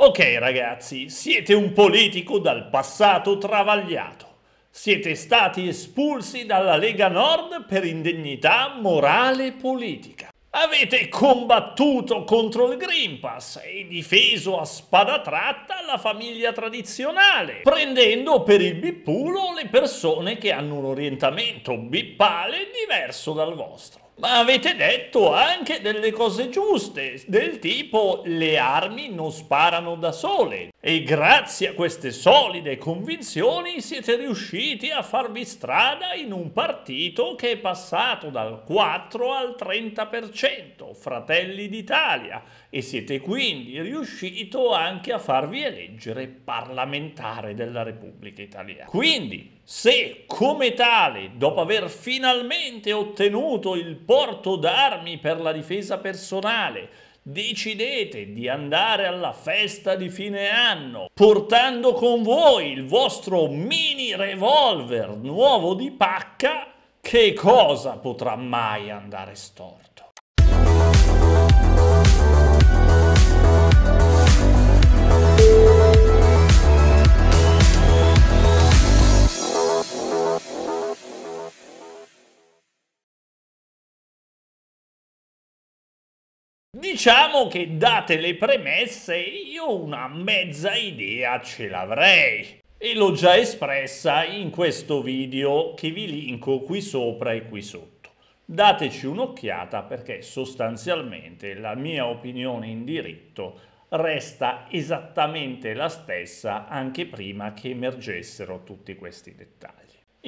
Ok ragazzi, siete un politico dal passato travagliato. Siete stati espulsi dalla Lega Nord per indegnità morale e politica. Avete combattuto contro il Green Pass e difeso a spada tratta la famiglia tradizionale, prendendo per il bippulo le persone che hanno un orientamento bippale diverso dal vostro. Ma avete detto anche delle cose giuste, del tipo le armi non sparano da sole. E grazie a queste solide convinzioni siete riusciti a farvi strada in un partito che è passato dal 4 al 30%, Fratelli d'Italia, e siete quindi riuscito anche a farvi eleggere parlamentare della Repubblica Italiana. Quindi, se come tale, dopo aver finalmente ottenuto il porto d'armi per la difesa personale, Decidete di andare alla festa di fine anno portando con voi il vostro mini revolver nuovo di pacca, che cosa potrà mai andare storto? Diciamo che date le premesse io una mezza idea ce l'avrei e l'ho già espressa in questo video che vi linko qui sopra e qui sotto. Dateci un'occhiata perché sostanzialmente la mia opinione in diritto resta esattamente la stessa anche prima che emergessero tutti questi dettagli.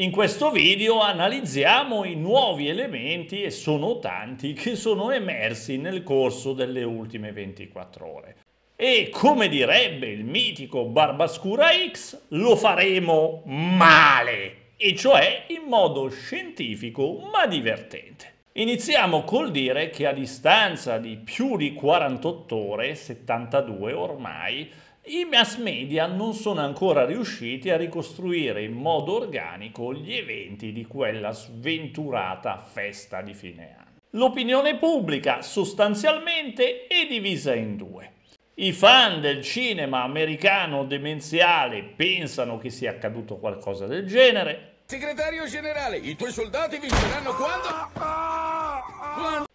In questo video analizziamo i nuovi elementi, e sono tanti, che sono emersi nel corso delle ultime 24 ore. E come direbbe il mitico Barbascura X, lo faremo male, e cioè in modo scientifico ma divertente. Iniziamo col dire che a distanza di più di 48 ore, 72 ormai, i mass media non sono ancora riusciti a ricostruire in modo organico gli eventi di quella sventurata festa di fine anno. L'opinione pubblica sostanzialmente è divisa in due. I fan del cinema americano demenziale pensano che sia accaduto qualcosa del genere. Segretario generale, i tuoi soldati vinceranno quando...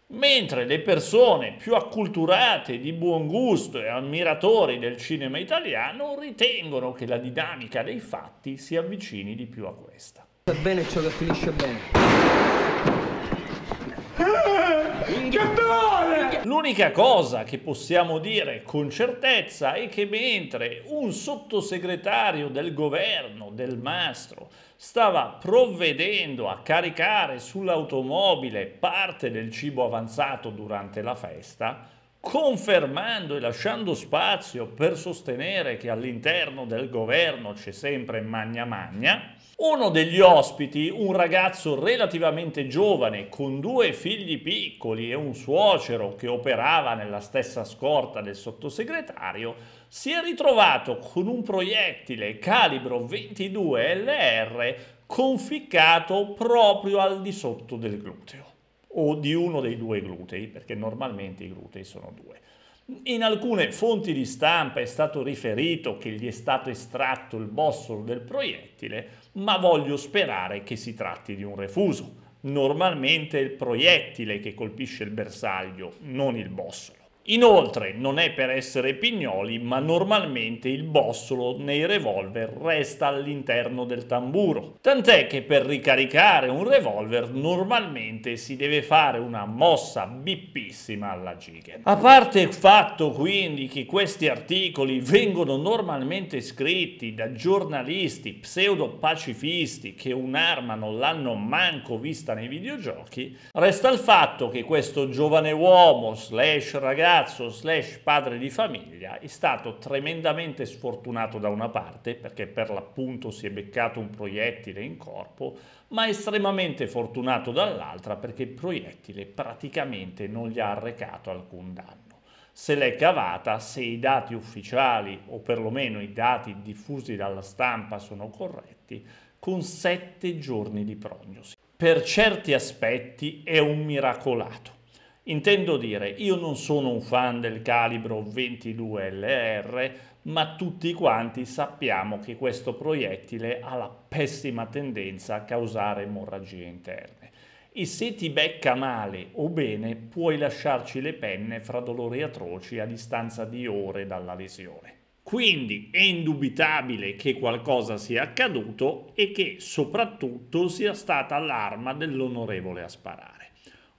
Mentre le persone più acculturate, di buon gusto e ammiratori del cinema italiano ritengono che la dinamica dei fatti si avvicini di più a questa. Bene ciò che finisce bene. Gattone! L'unica cosa che possiamo dire con certezza è che mentre un sottosegretario del governo del mastro stava provvedendo a caricare sull'automobile parte del cibo avanzato durante la festa, confermando e lasciando spazio per sostenere che all'interno del governo c'è sempre magna magna, uno degli ospiti, un ragazzo relativamente giovane con due figli piccoli e un suocero che operava nella stessa scorta del sottosegretario, si è ritrovato con un proiettile calibro 22 LR conficcato proprio al di sotto del gluteo o di uno dei due glutei, perché normalmente i glutei sono due. In alcune fonti di stampa è stato riferito che gli è stato estratto il bossolo del proiettile, ma voglio sperare che si tratti di un refuso. Normalmente è il proiettile che colpisce il bersaglio, non il bossolo. Inoltre non è per essere pignoli, ma normalmente il bossolo nei revolver resta all'interno del tamburo. Tant'è che per ricaricare un revolver normalmente si deve fare una mossa bippissima alla giga. A parte il fatto quindi che questi articoli vengono normalmente scritti da giornalisti pseudo-pacifisti che un'arma non l'hanno manco vista nei videogiochi, resta il fatto che questo giovane uomo slash ragazzo ragazzo slash padre di famiglia è stato tremendamente sfortunato da una parte perché per l'appunto si è beccato un proiettile in corpo, ma estremamente fortunato dall'altra perché il proiettile praticamente non gli ha arrecato alcun danno. Se l'è cavata, se i dati ufficiali o perlomeno i dati diffusi dalla stampa sono corretti, con sette giorni di prognosi. Per certi aspetti è un miracolato Intendo dire, io non sono un fan del calibro 22LR, ma tutti quanti sappiamo che questo proiettile ha la pessima tendenza a causare emorragie interne. E se ti becca male o bene, puoi lasciarci le penne fra dolori atroci a distanza di ore dalla lesione. Quindi è indubitabile che qualcosa sia accaduto e che soprattutto sia stata l'arma dell'onorevole a sparare.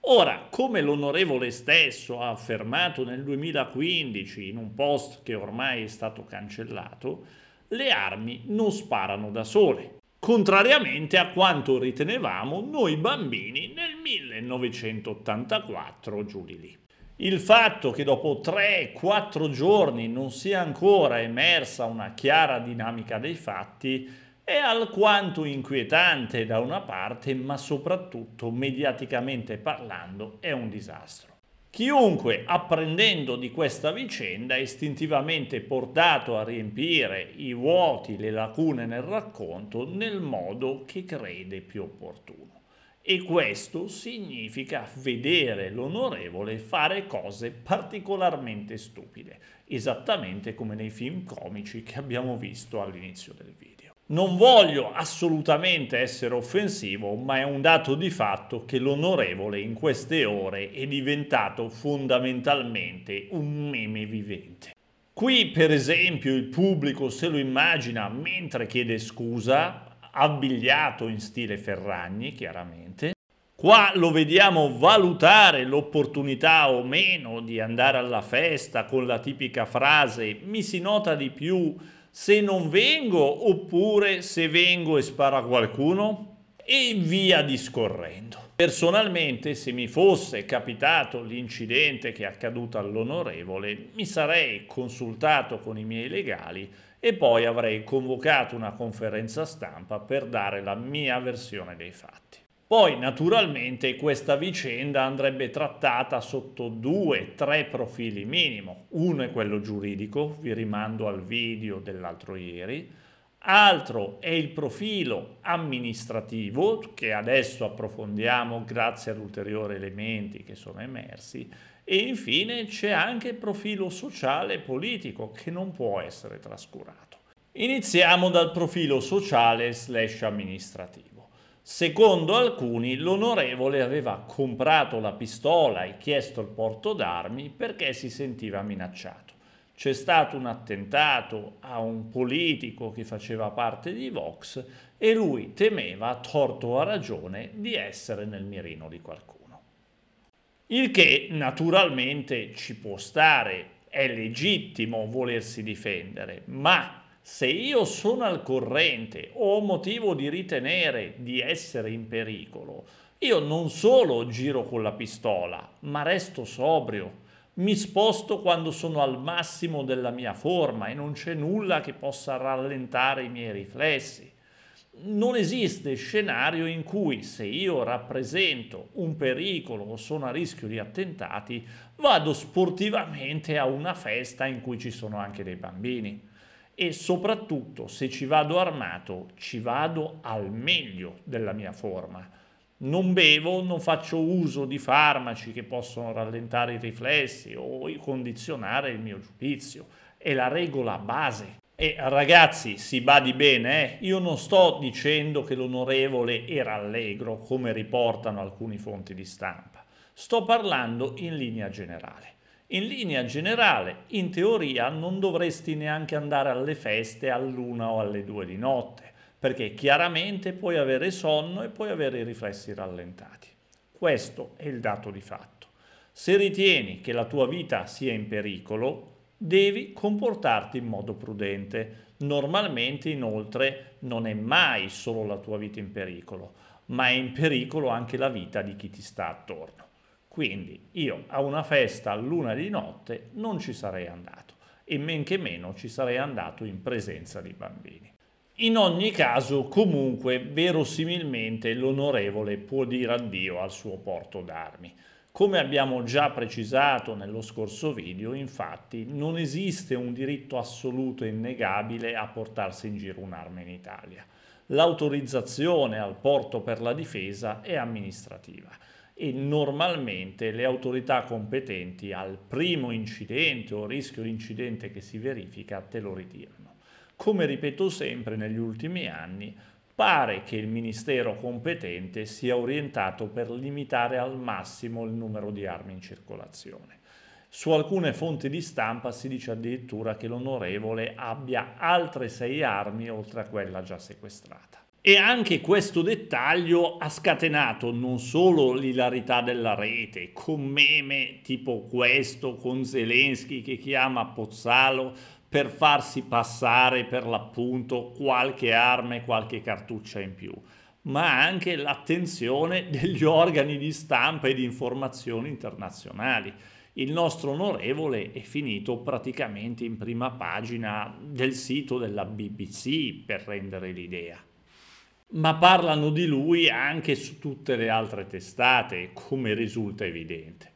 Ora, come l'onorevole stesso ha affermato nel 2015 in un post che ormai è stato cancellato, le armi non sparano da sole, contrariamente a quanto ritenevamo noi bambini nel 1984 giù di lì. Il fatto che dopo 3-4 giorni non sia ancora emersa una chiara dinamica dei fatti è alquanto inquietante da una parte, ma soprattutto mediaticamente parlando è un disastro. Chiunque, apprendendo di questa vicenda, è istintivamente portato a riempire i vuoti, le lacune nel racconto nel modo che crede più opportuno. E questo significa vedere l'onorevole fare cose particolarmente stupide, esattamente come nei film comici che abbiamo visto all'inizio del video. Non voglio assolutamente essere offensivo, ma è un dato di fatto che l'onorevole in queste ore è diventato fondamentalmente un meme vivente. Qui, per esempio, il pubblico se lo immagina mentre chiede scusa, abbigliato in stile Ferragni, chiaramente. Qua lo vediamo valutare l'opportunità o meno di andare alla festa con la tipica frase mi si nota di più se non vengo oppure se vengo e spara qualcuno e via discorrendo. Personalmente, se mi fosse capitato l'incidente che è accaduto all'onorevole, mi sarei consultato con i miei legali e poi avrei convocato una conferenza stampa per dare la mia versione dei fatti. Poi naturalmente questa vicenda andrebbe trattata sotto due, tre profili minimo. Uno è quello giuridico, vi rimando al video dell'altro ieri. Altro è il profilo amministrativo, che adesso approfondiamo grazie ad ulteriori elementi che sono emersi. E infine c'è anche il profilo sociale e politico, che non può essere trascurato. Iniziamo dal profilo sociale slash amministrativo. Secondo alcuni l'onorevole aveva comprato la pistola e chiesto il porto d'armi perché si sentiva minacciato. C'è stato un attentato a un politico che faceva parte di Vox e lui temeva, a torto o a ragione, di essere nel mirino di qualcuno. Il che naturalmente ci può stare, è legittimo volersi difendere, ma se io sono al corrente o ho motivo di ritenere di essere in pericolo, io non solo giro con la pistola, ma resto sobrio. Mi sposto quando sono al massimo della mia forma e non c'è nulla che possa rallentare i miei riflessi. Non esiste scenario in cui se io rappresento un pericolo o sono a rischio di attentati, vado sportivamente a una festa in cui ci sono anche dei bambini e soprattutto se ci vado armato ci vado al meglio della mia forma. Non bevo, non faccio uso di farmaci che possono rallentare i riflessi o condizionare il mio giudizio. È la regola base. E ragazzi, si badi bene, eh? io non sto dicendo che l'onorevole era allegro, come riportano alcune fonti di stampa. Sto parlando in linea generale. In linea generale, in teoria non dovresti neanche andare alle feste all'una o alle due di notte, perché chiaramente puoi avere sonno e puoi avere i riflessi rallentati. Questo è il dato di fatto. Se ritieni che la tua vita sia in pericolo, devi comportarti in modo prudente. Normalmente inoltre non è mai solo la tua vita in pericolo, ma è in pericolo anche la vita di chi ti sta attorno. Quindi io a una festa a luna di notte non ci sarei andato e men che meno ci sarei andato in presenza di bambini. In ogni caso, comunque, verosimilmente l'onorevole può dire addio al suo porto d'armi. Come abbiamo già precisato nello scorso video, infatti, non esiste un diritto assoluto e innegabile a portarsi in giro un'arma in Italia. L'autorizzazione al porto per la difesa è amministrativa e normalmente le autorità competenti al primo incidente o rischio di incidente che si verifica te lo ritirano. Come ripeto sempre negli ultimi anni, pare che il ministero competente sia orientato per limitare al massimo il numero di armi in circolazione. Su alcune fonti di stampa si dice addirittura che l'onorevole abbia altre sei armi oltre a quella già sequestrata. E anche questo dettaglio ha scatenato non solo l'ilarità della rete, con meme tipo questo, con Zelensky che chiama Pozzalo per farsi passare per l'appunto qualche arma e qualche cartuccia in più, ma anche l'attenzione degli organi di stampa e di informazione internazionali. Il nostro onorevole è finito praticamente in prima pagina del sito della BBC, per rendere l'idea ma parlano di lui anche su tutte le altre testate, come risulta evidente.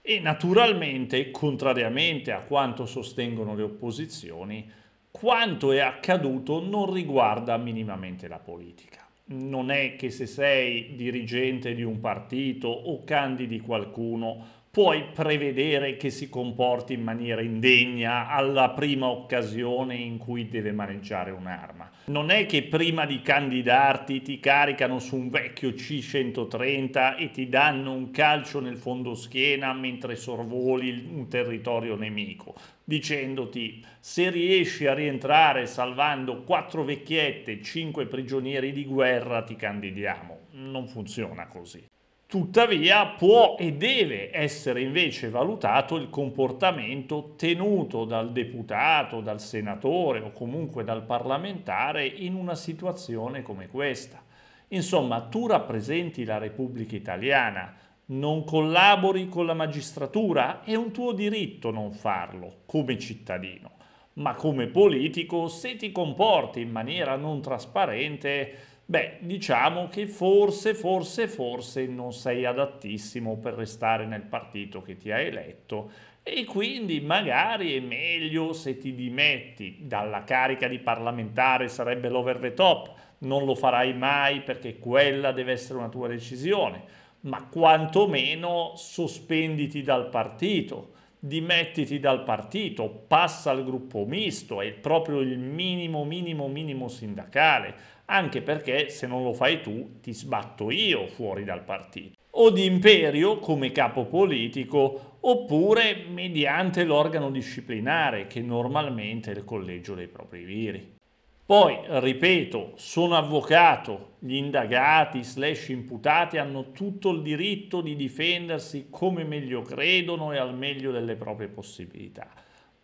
E naturalmente, contrariamente a quanto sostengono le opposizioni, quanto è accaduto non riguarda minimamente la politica. Non è che se sei dirigente di un partito o candidi qualcuno puoi prevedere che si comporti in maniera indegna alla prima occasione in cui deve maneggiare un'arma. Non è che prima di candidarti ti caricano su un vecchio C-130 e ti danno un calcio nel fondo schiena mentre sorvoli un territorio nemico, dicendoti se riesci a rientrare salvando quattro vecchiette e cinque prigionieri di guerra ti candidiamo. Non funziona così. Tuttavia può e deve essere invece valutato il comportamento tenuto dal deputato, dal senatore o comunque dal parlamentare in una situazione come questa. Insomma, tu rappresenti la Repubblica Italiana, non collabori con la magistratura, è un tuo diritto non farlo come cittadino, ma come politico se ti comporti in maniera non trasparente Beh, diciamo che forse, forse, forse non sei adattissimo per restare nel partito che ti ha eletto e quindi magari è meglio se ti dimetti dalla carica di parlamentare, sarebbe l'over the top, non lo farai mai perché quella deve essere una tua decisione, ma quantomeno sospenditi dal partito, dimettiti dal partito, passa al gruppo misto, è proprio il minimo, minimo, minimo sindacale anche perché se non lo fai tu ti sbatto io fuori dal partito o di imperio come capo politico oppure mediante l'organo disciplinare che normalmente è il collegio dei propri viri. Poi, ripeto, sono avvocato, gli indagati slash imputati hanno tutto il diritto di difendersi come meglio credono e al meglio delle proprie possibilità,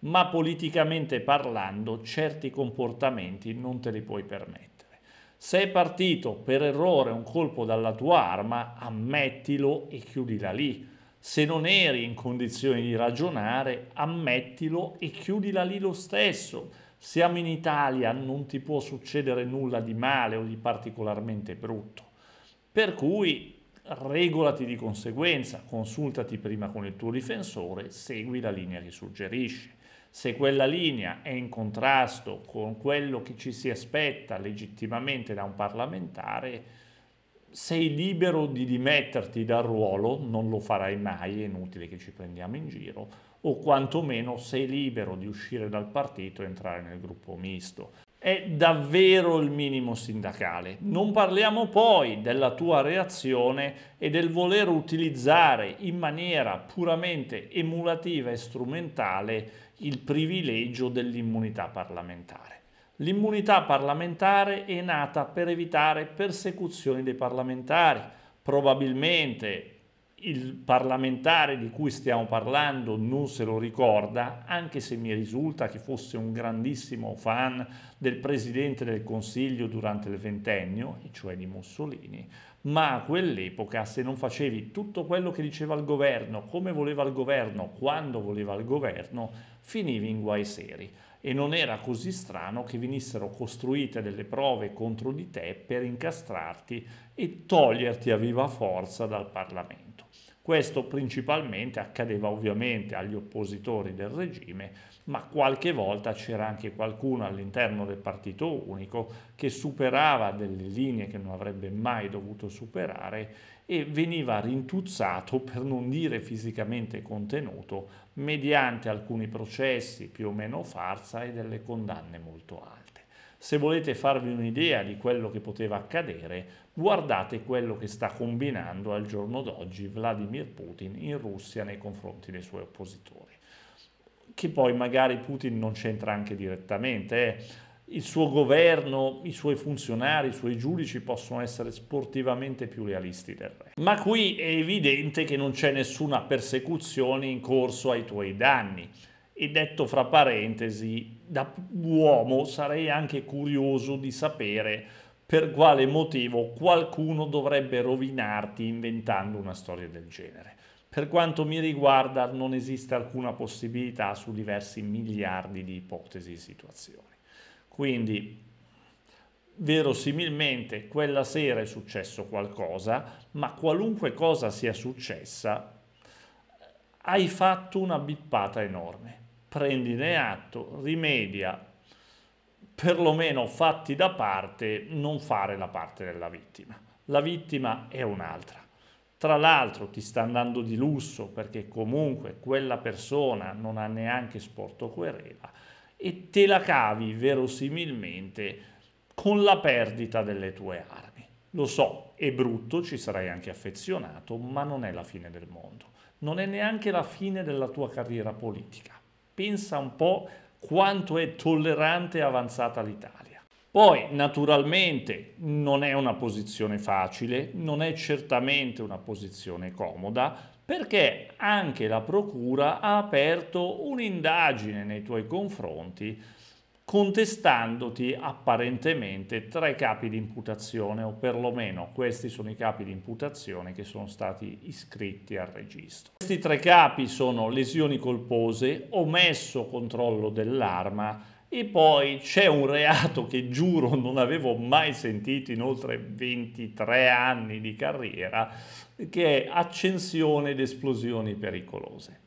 ma politicamente parlando certi comportamenti non te li puoi permettere. Se è partito per errore un colpo dalla tua arma, ammettilo e chiudila lì. Se non eri in condizioni di ragionare, ammettilo e chiudila lì lo stesso. Siamo in Italia, non ti può succedere nulla di male o di particolarmente brutto. Per cui regolati di conseguenza, consultati prima con il tuo difensore, segui la linea che suggerisce. Se quella linea è in contrasto con quello che ci si aspetta legittimamente da un parlamentare, sei libero di dimetterti dal ruolo, non lo farai mai, è inutile che ci prendiamo in giro, o quantomeno sei libero di uscire dal partito e entrare nel gruppo misto. È davvero il minimo sindacale. Non parliamo poi della tua reazione e del voler utilizzare in maniera puramente emulativa e strumentale il privilegio dell'immunità parlamentare. L'immunità parlamentare è nata per evitare persecuzioni dei parlamentari. Probabilmente il parlamentare di cui stiamo parlando non se lo ricorda, anche se mi risulta che fosse un grandissimo fan del presidente del Consiglio durante il ventennio, cioè di Mussolini, ma a quell'epoca se non facevi tutto quello che diceva il governo, come voleva il governo, quando voleva il governo, finivi in guai seri e non era così strano che venissero costruite delle prove contro di te per incastrarti e toglierti a viva forza dal Parlamento. Questo principalmente accadeva ovviamente agli oppositori del regime, ma qualche volta c'era anche qualcuno all'interno del partito unico che superava delle linee che non avrebbe mai dovuto superare e veniva rintuzzato, per non dire fisicamente contenuto, mediante alcuni processi più o meno farsa e delle condanne molto alte. Se volete farvi un'idea di quello che poteva accadere, guardate quello che sta combinando al giorno d'oggi Vladimir Putin in Russia nei confronti dei suoi oppositori. Che poi magari Putin non c'entra anche direttamente. Eh il suo governo, i suoi funzionari, i suoi giudici possono essere sportivamente più realisti del re. Ma qui è evidente che non c'è nessuna persecuzione in corso ai tuoi danni. E detto fra parentesi, da uomo sarei anche curioso di sapere per quale motivo qualcuno dovrebbe rovinarti inventando una storia del genere. Per quanto mi riguarda non esiste alcuna possibilità su diversi miliardi di ipotesi e situazioni. Quindi verosimilmente quella sera è successo qualcosa, ma qualunque cosa sia successa, hai fatto una bippata enorme prendine atto, rimedia, perlomeno fatti da parte, non fare la parte della vittima. La vittima è un'altra. Tra l'altro ti sta andando di lusso perché comunque quella persona non ha neanche sporto querela e te la cavi verosimilmente con la perdita delle tue armi. Lo so, è brutto, ci sarai anche affezionato, ma non è la fine del mondo. Non è neanche la fine della tua carriera politica pensa un po' quanto è tollerante e avanzata l'Italia. Poi, naturalmente, non è una posizione facile, non è certamente una posizione comoda, perché anche la Procura ha aperto un'indagine nei tuoi confronti contestandoti apparentemente tre capi di imputazione o perlomeno questi sono i capi di imputazione che sono stati iscritti al registro. Questi tre capi sono lesioni colpose, omesso controllo dell'arma e poi c'è un reato che giuro non avevo mai sentito in oltre 23 anni di carriera che è accensione ed esplosioni pericolose.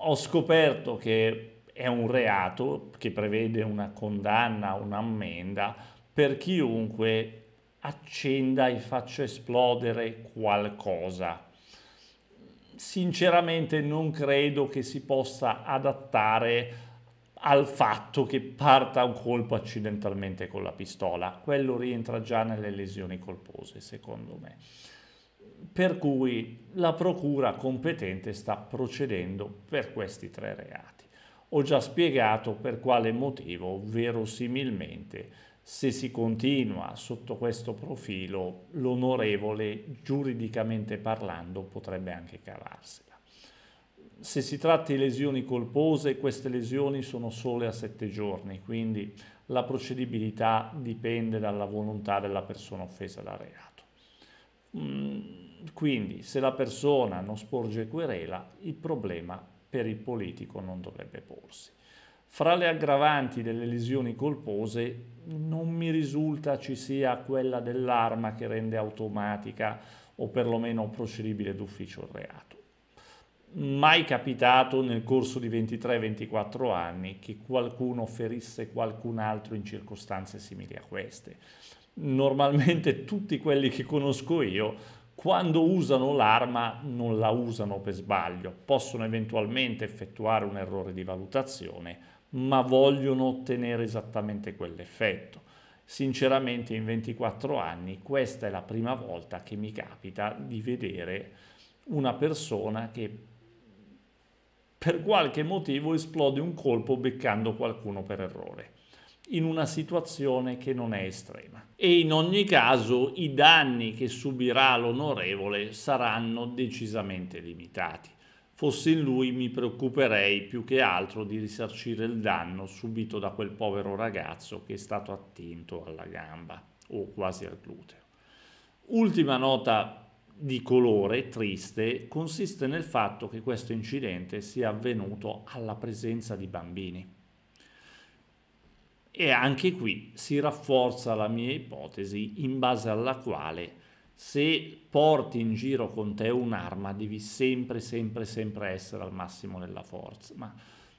Ho scoperto che è un reato che prevede una condanna, un'ammenda per chiunque accenda e faccia esplodere qualcosa. Sinceramente non credo che si possa adattare al fatto che parta un colpo accidentalmente con la pistola. Quello rientra già nelle lesioni colpose, secondo me. Per cui la procura competente sta procedendo per questi tre reati. Ho già spiegato per quale motivo verosimilmente se si continua sotto questo profilo l'onorevole giuridicamente parlando potrebbe anche cavarsela. Se si tratta di lesioni colpose, queste lesioni sono sole a sette giorni, quindi la procedibilità dipende dalla volontà della persona offesa dal reato. Mm, quindi se la persona non sporge querela, il problema per il politico non dovrebbe porsi. Fra le aggravanti delle lesioni colpose non mi risulta ci sia quella dell'arma che rende automatica o perlomeno procedibile d'ufficio il reato. Mai capitato nel corso di 23-24 anni che qualcuno ferisse qualcun altro in circostanze simili a queste. Normalmente tutti quelli che conosco io quando usano l'arma non la usano per sbaglio, possono eventualmente effettuare un errore di valutazione, ma vogliono ottenere esattamente quell'effetto. Sinceramente in 24 anni questa è la prima volta che mi capita di vedere una persona che per qualche motivo esplode un colpo beccando qualcuno per errore in una situazione che non è estrema. E in ogni caso i danni che subirà l'onorevole saranno decisamente limitati. Fossi in lui mi preoccuperei più che altro di risarcire il danno subito da quel povero ragazzo che è stato attinto alla gamba o quasi al gluteo. Ultima nota di colore triste consiste nel fatto che questo incidente sia avvenuto alla presenza di bambini. E anche qui si rafforza la mia ipotesi in base alla quale se porti in giro con te un'arma devi sempre, sempre, sempre essere al massimo della forza, ma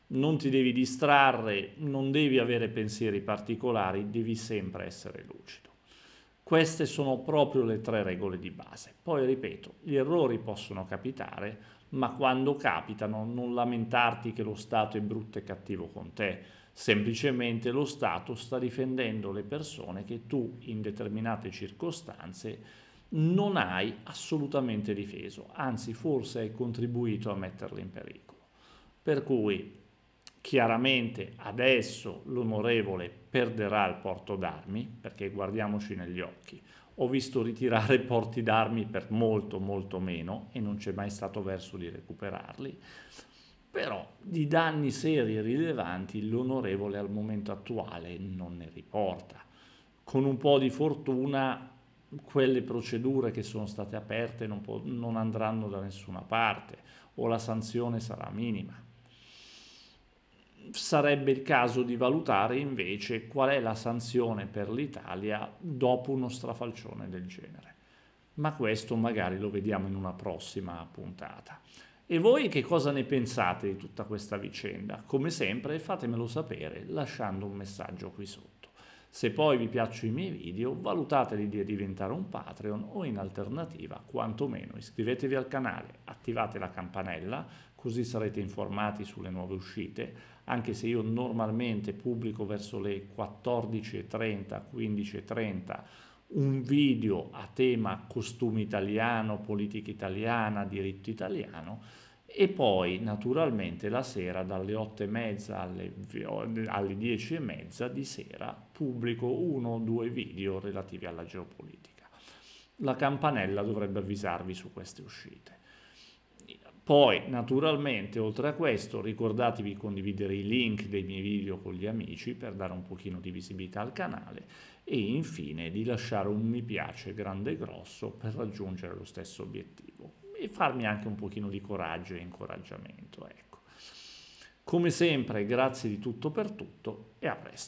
non ti devi distrarre, non devi avere pensieri particolari, devi sempre essere lucido. Queste sono proprio le tre regole di base. Poi ripeto, gli errori possono capitare, ma quando capitano non lamentarti che lo Stato è brutto e cattivo con te, semplicemente lo Stato sta difendendo le persone che tu in determinate circostanze non hai assolutamente difeso, anzi forse hai contribuito a metterle in pericolo. Per cui chiaramente adesso l'onorevole perderà il porto d'armi, perché guardiamoci negli occhi, ho visto ritirare porti d'armi per molto molto meno e non c'è mai stato verso di recuperarli, però di danni seri e rilevanti l'onorevole al momento attuale non ne riporta. Con un po' di fortuna quelle procedure che sono state aperte non, non andranno da nessuna parte o la sanzione sarà minima sarebbe il caso di valutare invece qual è la sanzione per l'Italia dopo uno strafalcione del genere. Ma questo magari lo vediamo in una prossima puntata. E voi che cosa ne pensate di tutta questa vicenda? Come sempre fatemelo sapere lasciando un messaggio qui sotto. Se poi vi piacciono i miei video, valutateli di diventare un Patreon o in alternativa, quantomeno iscrivetevi al canale, attivate la campanella, così sarete informati sulle nuove uscite, anche se io normalmente pubblico verso le 14.30, 15.30 un video a tema costume italiano, politica italiana, diritto italiano e poi naturalmente la sera dalle 8.30 alle, alle 10.30 di sera pubblico uno o due video relativi alla geopolitica. La campanella dovrebbe avvisarvi su queste uscite. Poi naturalmente oltre a questo ricordatevi di condividere i link dei miei video con gli amici per dare un pochino di visibilità al canale e infine di lasciare un mi piace grande e grosso per raggiungere lo stesso obiettivo e farmi anche un pochino di coraggio e incoraggiamento. Ecco. Come sempre grazie di tutto per tutto e a presto.